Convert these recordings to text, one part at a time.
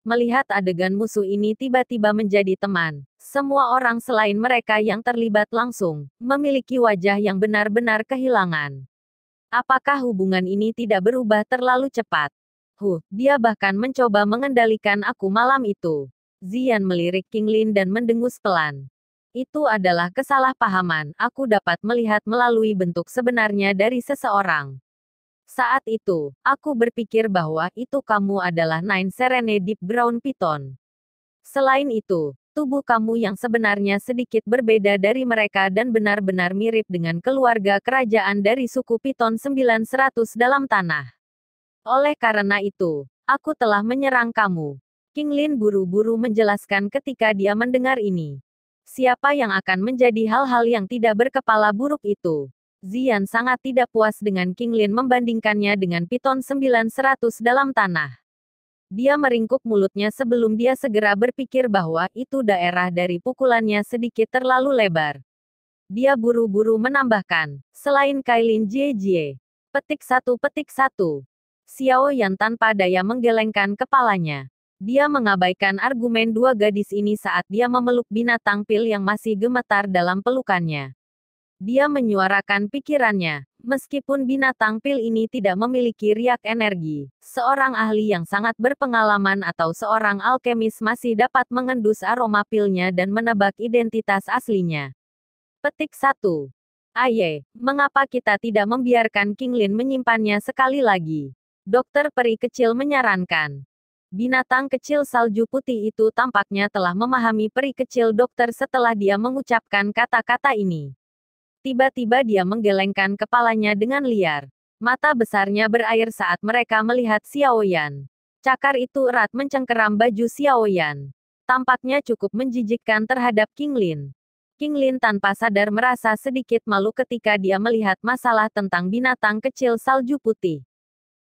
Melihat adegan musuh ini tiba-tiba menjadi teman, semua orang selain mereka yang terlibat langsung memiliki wajah yang benar-benar kehilangan. Apakah hubungan ini tidak berubah terlalu cepat? Huh, dia bahkan mencoba mengendalikan aku malam itu. Zian melirik King Lin dan mendengus pelan. Itu adalah kesalahpahaman. Aku dapat melihat melalui bentuk sebenarnya dari seseorang. Saat itu, aku berpikir bahwa itu kamu adalah Nine Serenade Deep Brown Python. Selain itu, tubuh kamu yang sebenarnya sedikit berbeda dari mereka dan benar-benar mirip dengan keluarga kerajaan dari suku Python 900 dalam tanah. Oleh karena itu, aku telah menyerang kamu. King Lin buru-buru menjelaskan ketika dia mendengar ini. Siapa yang akan menjadi hal-hal yang tidak berkepala buruk itu? Zian sangat tidak puas dengan King Lin membandingkannya dengan Piton 9100 dalam tanah. Dia meringkuk mulutnya sebelum dia segera berpikir bahwa itu daerah dari pukulannya sedikit terlalu lebar. Dia buru-buru menambahkan, selain Kailin Jie petik satu petik satu. Xiao Yan tanpa daya menggelengkan kepalanya. Dia mengabaikan argumen dua gadis ini saat dia memeluk binatang pil yang masih gemetar dalam pelukannya. Dia menyuarakan pikirannya. Meskipun binatang pil ini tidak memiliki riak energi, seorang ahli yang sangat berpengalaman atau seorang alkemis masih dapat mengendus aroma pilnya dan menebak identitas aslinya. Petik 1. Aye, mengapa kita tidak membiarkan King Lin menyimpannya sekali lagi? Dokter peri kecil menyarankan. Binatang kecil salju putih itu tampaknya telah memahami peri kecil dokter setelah dia mengucapkan kata-kata ini. Tiba-tiba dia menggelengkan kepalanya dengan liar. Mata besarnya berair saat mereka melihat Xiao Yan. Cakar itu erat mencengkeram baju Xiao Yan. Tampaknya cukup menjijikkan terhadap King Lin. King Lin tanpa sadar merasa sedikit malu ketika dia melihat masalah tentang binatang kecil salju putih.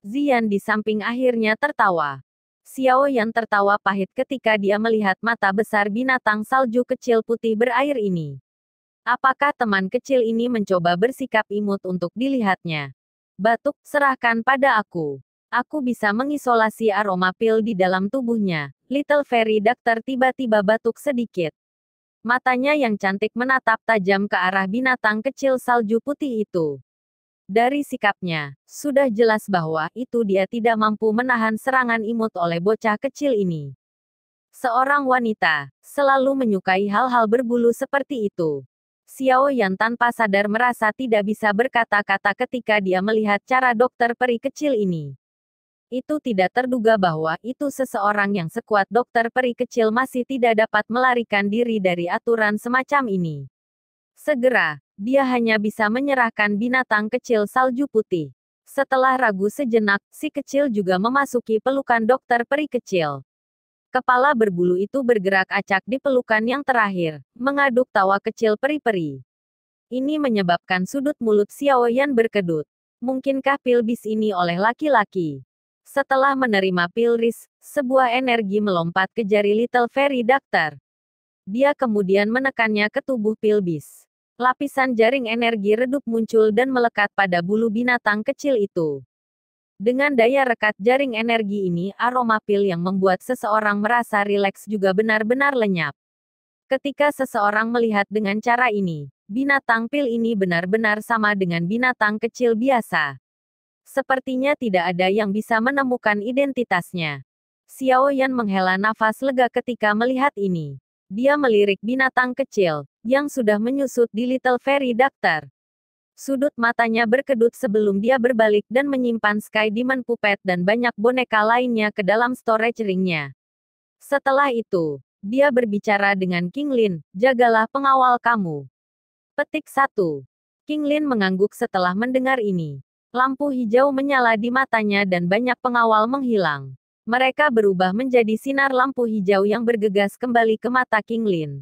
Zian di samping akhirnya tertawa. Xiao Yan tertawa pahit ketika dia melihat mata besar binatang salju kecil putih berair ini. Apakah teman kecil ini mencoba bersikap imut untuk dilihatnya? Batuk, serahkan pada aku. Aku bisa mengisolasi aroma pil di dalam tubuhnya. Little Fairy Doctor tiba-tiba batuk sedikit. Matanya yang cantik menatap tajam ke arah binatang kecil salju putih itu. Dari sikapnya, sudah jelas bahwa itu dia tidak mampu menahan serangan imut oleh bocah kecil ini. Seorang wanita selalu menyukai hal-hal berbulu seperti itu. Xiao Yan tanpa sadar merasa tidak bisa berkata-kata ketika dia melihat cara dokter peri kecil ini. Itu tidak terduga bahwa itu seseorang yang sekuat dokter peri kecil masih tidak dapat melarikan diri dari aturan semacam ini. Segera, dia hanya bisa menyerahkan binatang kecil salju putih. Setelah ragu sejenak, si kecil juga memasuki pelukan dokter peri kecil. Kepala berbulu itu bergerak acak di pelukan yang terakhir, mengaduk tawa kecil peri-peri. Ini menyebabkan sudut mulut Xiao Yan berkedut. Mungkinkah pil bis ini oleh laki-laki? Setelah menerima pil ris, sebuah energi melompat ke jari Little Fairy Doctor. Dia kemudian menekannya ke tubuh pil bis. Lapisan jaring energi redup muncul dan melekat pada bulu binatang kecil itu. Dengan daya rekat jaring energi ini, aroma pil yang membuat seseorang merasa rileks juga benar-benar lenyap. Ketika seseorang melihat dengan cara ini, binatang pil ini benar-benar sama dengan binatang kecil biasa. Sepertinya tidak ada yang bisa menemukan identitasnya. Xiao Yan menghela nafas lega ketika melihat ini. Dia melirik binatang kecil, yang sudah menyusut di Little Fairy Doctor. Sudut matanya berkedut sebelum dia berbalik dan menyimpan Sky Demon Puppet dan banyak boneka lainnya ke dalam storage ringnya. Setelah itu, dia berbicara dengan King Lin, jagalah pengawal kamu. Petik satu. King Lin mengangguk setelah mendengar ini. Lampu hijau menyala di matanya dan banyak pengawal menghilang. Mereka berubah menjadi sinar lampu hijau yang bergegas kembali ke mata King Lin.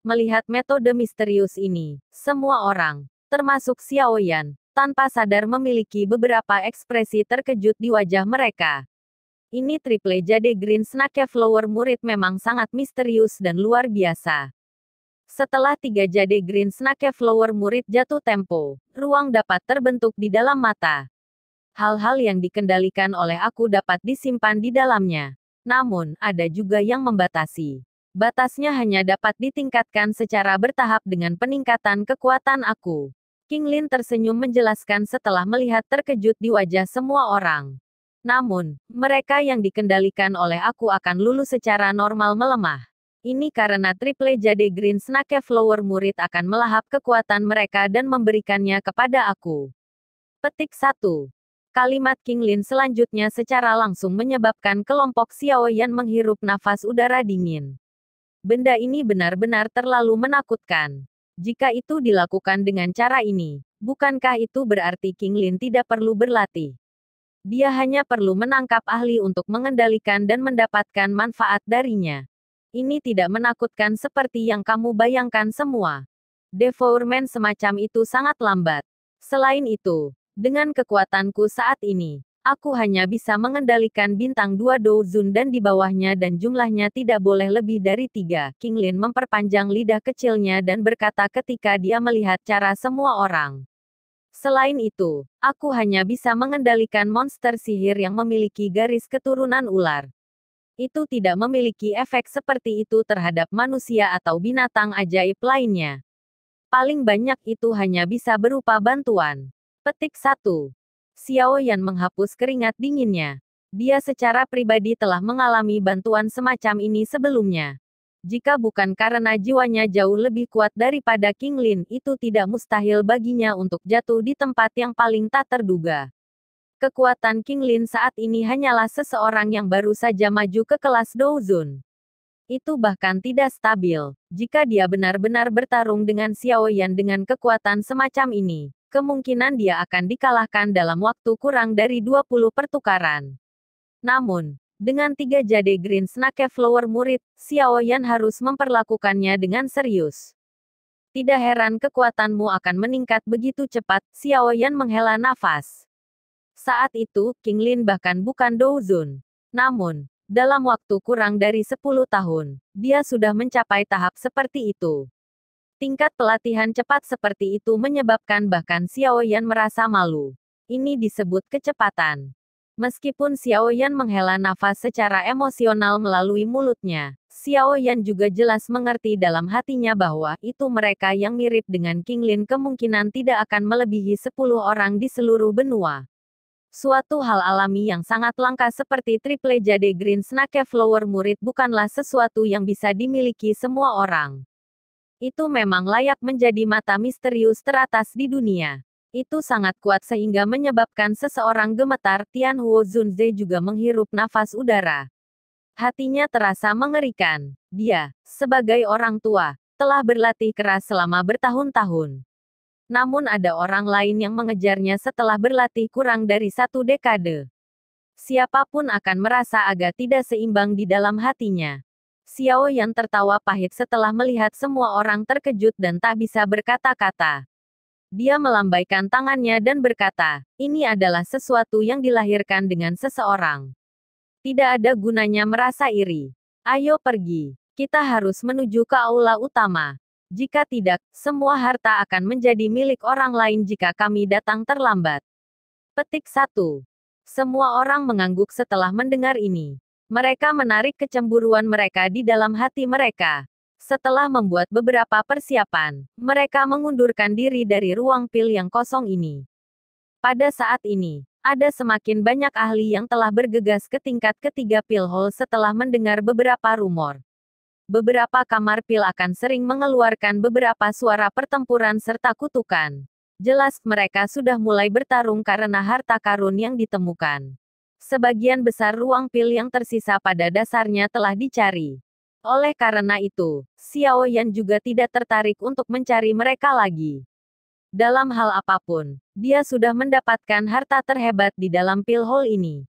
Melihat metode misterius ini, semua orang, termasuk Xiao Yan, tanpa sadar memiliki beberapa ekspresi terkejut di wajah mereka. Ini triple jade green snake flower murid memang sangat misterius dan luar biasa. Setelah tiga jade green snake flower murid jatuh tempo, ruang dapat terbentuk di dalam mata. Hal-hal yang dikendalikan oleh aku dapat disimpan di dalamnya. Namun, ada juga yang membatasi batasnya hanya dapat ditingkatkan secara bertahap dengan peningkatan kekuatan aku. King Lin tersenyum menjelaskan setelah melihat terkejut di wajah semua orang. Namun, mereka yang dikendalikan oleh aku akan lulus secara normal melemah. Ini karena triple jade green snake flower murid akan melahap kekuatan mereka dan memberikannya kepada aku. Petik 1. Kalimat King Lin selanjutnya secara langsung menyebabkan kelompok Xiao Yan menghirup nafas udara dingin. Benda ini benar-benar terlalu menakutkan. Jika itu dilakukan dengan cara ini, bukankah itu berarti King Lin tidak perlu berlatih? Dia hanya perlu menangkap ahli untuk mengendalikan dan mendapatkan manfaat darinya. Ini tidak menakutkan seperti yang kamu bayangkan semua. Devourment semacam itu sangat lambat. Selain itu, dengan kekuatanku saat ini, Aku hanya bisa mengendalikan bintang dua Douzun dan di bawahnya dan jumlahnya tidak boleh lebih dari tiga. King Lin memperpanjang lidah kecilnya dan berkata ketika dia melihat cara semua orang. Selain itu, aku hanya bisa mengendalikan monster sihir yang memiliki garis keturunan ular. Itu tidak memiliki efek seperti itu terhadap manusia atau binatang ajaib lainnya. Paling banyak itu hanya bisa berupa bantuan. Petik 1. Xiao Yan menghapus keringat dinginnya. Dia secara pribadi telah mengalami bantuan semacam ini sebelumnya. Jika bukan karena jiwanya jauh lebih kuat daripada King Lin, itu tidak mustahil baginya untuk jatuh di tempat yang paling tak terduga. Kekuatan King Lin saat ini hanyalah seseorang yang baru saja maju ke kelas Douzun. Itu bahkan tidak stabil, jika dia benar-benar bertarung dengan Xiao Yan dengan kekuatan semacam ini kemungkinan dia akan dikalahkan dalam waktu kurang dari 20 pertukaran. Namun, dengan tiga jade Green Snake Flower murid, Xiao Yan harus memperlakukannya dengan serius. Tidak heran kekuatanmu akan meningkat begitu cepat, Xiao Yan menghela nafas. Saat itu, King Lin bahkan bukan Douzun. Namun, dalam waktu kurang dari 10 tahun, dia sudah mencapai tahap seperti itu. Tingkat pelatihan cepat seperti itu menyebabkan bahkan Xiao Yan merasa malu. Ini disebut kecepatan. Meskipun Xiao Yan menghela nafas secara emosional melalui mulutnya, Xiao Yan juga jelas mengerti dalam hatinya bahwa itu mereka yang mirip dengan King Lin kemungkinan tidak akan melebihi 10 orang di seluruh benua suatu hal alami yang sangat langka seperti triple jade green snake flower murid bukanlah sesuatu yang bisa dimiliki semua orang. Itu memang layak menjadi mata misterius teratas di dunia. Itu sangat kuat sehingga menyebabkan seseorang gemetar. Tian Huo Zunze juga menghirup nafas udara. Hatinya terasa mengerikan. Dia, sebagai orang tua, telah berlatih keras selama bertahun-tahun. Namun ada orang lain yang mengejarnya setelah berlatih kurang dari satu dekade. Siapapun akan merasa agak tidak seimbang di dalam hatinya. Xiao Yan tertawa pahit setelah melihat semua orang terkejut dan tak bisa berkata-kata. Dia melambaikan tangannya dan berkata, ini adalah sesuatu yang dilahirkan dengan seseorang. Tidak ada gunanya merasa iri. Ayo pergi. Kita harus menuju ke aula utama. Jika tidak, semua harta akan menjadi milik orang lain jika kami datang terlambat. Petik 1. Semua orang mengangguk setelah mendengar ini. Mereka menarik kecemburuan mereka di dalam hati mereka. Setelah membuat beberapa persiapan, mereka mengundurkan diri dari ruang pil yang kosong ini. Pada saat ini, ada semakin banyak ahli yang telah bergegas ke tingkat ketiga pil hall setelah mendengar beberapa rumor. Beberapa kamar pil akan sering mengeluarkan beberapa suara pertempuran serta kutukan. Jelas, mereka sudah mulai bertarung karena harta karun yang ditemukan. Sebagian besar ruang pil yang tersisa pada dasarnya telah dicari. Oleh karena itu, Xiao Yan juga tidak tertarik untuk mencari mereka lagi. Dalam hal apapun, dia sudah mendapatkan harta terhebat di dalam pil hole ini.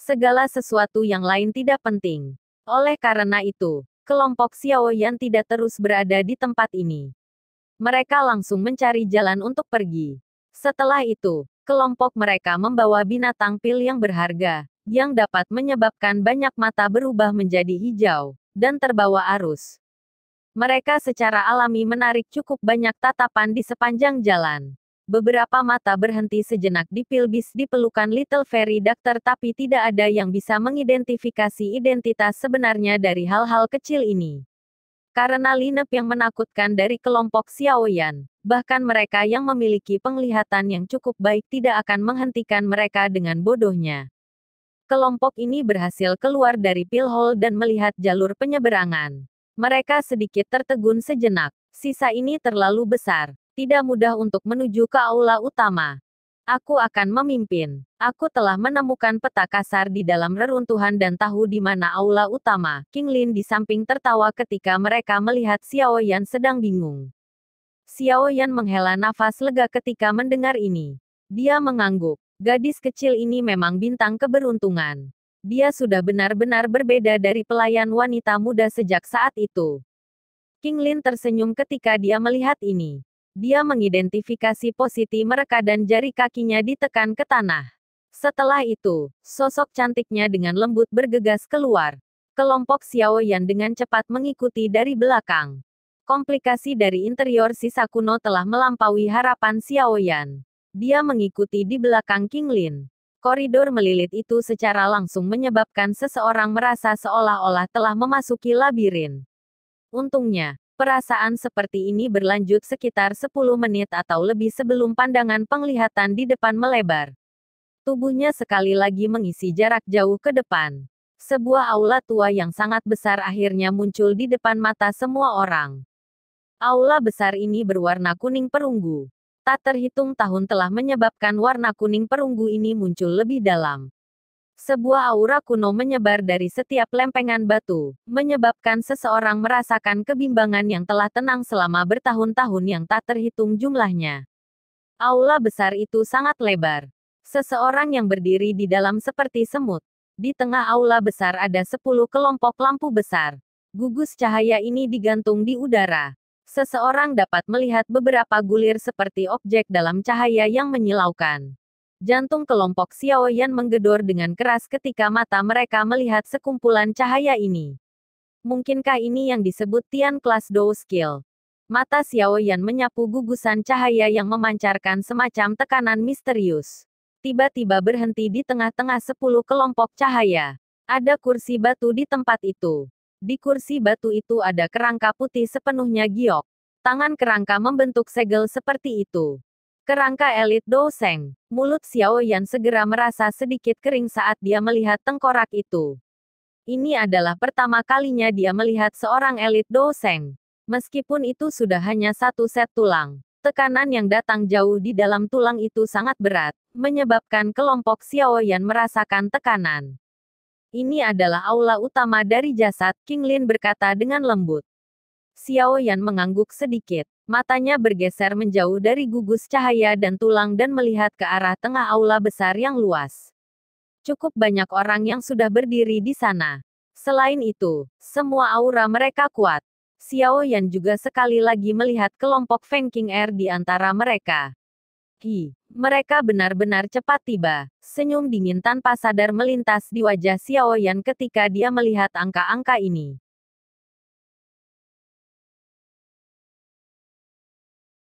Segala sesuatu yang lain tidak penting. Oleh karena itu, kelompok Xiao Yan tidak terus berada di tempat ini. Mereka langsung mencari jalan untuk pergi. Setelah itu, kelompok mereka membawa binatang pil yang berharga, yang dapat menyebabkan banyak mata berubah menjadi hijau, dan terbawa arus. Mereka secara alami menarik cukup banyak tatapan di sepanjang jalan. Beberapa mata berhenti sejenak di pilbis di pelukan Little Fairy Doctor tapi tidak ada yang bisa mengidentifikasi identitas sebenarnya dari hal-hal kecil ini. Karena linep yang menakutkan dari kelompok Xiaoyan, bahkan mereka yang memiliki penglihatan yang cukup baik tidak akan menghentikan mereka dengan bodohnya. Kelompok ini berhasil keluar dari pil pilhole dan melihat jalur penyeberangan. Mereka sedikit tertegun sejenak. Sisa ini terlalu besar, tidak mudah untuk menuju ke aula utama. Aku akan memimpin. Aku telah menemukan peta kasar di dalam reruntuhan dan tahu di mana aula utama. King Lin di samping tertawa ketika mereka melihat Xiao Yan sedang bingung. Xiao Yan menghela nafas lega ketika mendengar ini. Dia mengangguk. Gadis kecil ini memang bintang keberuntungan. Dia sudah benar-benar berbeda dari pelayan wanita muda sejak saat itu. King Lin tersenyum ketika dia melihat ini. Dia mengidentifikasi posisi mereka dan jari kakinya ditekan ke tanah. Setelah itu, sosok cantiknya dengan lembut bergegas keluar. Kelompok Xiao Yan dengan cepat mengikuti dari belakang. Komplikasi dari interior sisa kuno telah melampaui harapan Xiao Yan. Dia mengikuti di belakang King Lin. Koridor melilit itu secara langsung menyebabkan seseorang merasa seolah-olah telah memasuki labirin. Untungnya, Perasaan seperti ini berlanjut sekitar 10 menit atau lebih sebelum pandangan penglihatan di depan melebar. Tubuhnya sekali lagi mengisi jarak jauh ke depan. Sebuah aula tua yang sangat besar akhirnya muncul di depan mata semua orang. Aula besar ini berwarna kuning perunggu. Tak terhitung tahun telah menyebabkan warna kuning perunggu ini muncul lebih dalam. Sebuah aura kuno menyebar dari setiap lempengan batu, menyebabkan seseorang merasakan kebimbangan yang telah tenang selama bertahun-tahun yang tak terhitung jumlahnya. Aula besar itu sangat lebar. Seseorang yang berdiri di dalam seperti semut. Di tengah aula besar ada sepuluh kelompok lampu besar. Gugus cahaya ini digantung di udara. Seseorang dapat melihat beberapa gulir seperti objek dalam cahaya yang menyilaukan. Jantung kelompok Xiao Yan menggedor dengan keras ketika mata mereka melihat sekumpulan cahaya ini. Mungkinkah ini yang disebut Tian Class Dou Skill? Mata Xiao Yan menyapu gugusan cahaya yang memancarkan semacam tekanan misterius. Tiba-tiba berhenti di tengah-tengah sepuluh kelompok cahaya. Ada kursi batu di tempat itu. Di kursi batu itu ada kerangka putih sepenuhnya giok. Tangan kerangka membentuk segel seperti itu kerangka elit Doseng. Mulut Xiao Yan segera merasa sedikit kering saat dia melihat tengkorak itu. Ini adalah pertama kalinya dia melihat seorang elit Doseng. Meskipun itu sudah hanya satu set tulang, tekanan yang datang jauh di dalam tulang itu sangat berat, menyebabkan kelompok Xiao Yan merasakan tekanan. Ini adalah aula utama dari jasad, King Lin berkata dengan lembut. Xiao Yan mengangguk sedikit. Matanya bergeser menjauh dari gugus cahaya dan tulang dan melihat ke arah tengah aula besar yang luas. Cukup banyak orang yang sudah berdiri di sana. Selain itu, semua aura mereka kuat. Xiao Yan juga sekali lagi melihat kelompok Feng King Air di antara mereka. Hi, mereka benar-benar cepat tiba. Senyum dingin tanpa sadar melintas di wajah Xiao Yan ketika dia melihat angka-angka ini.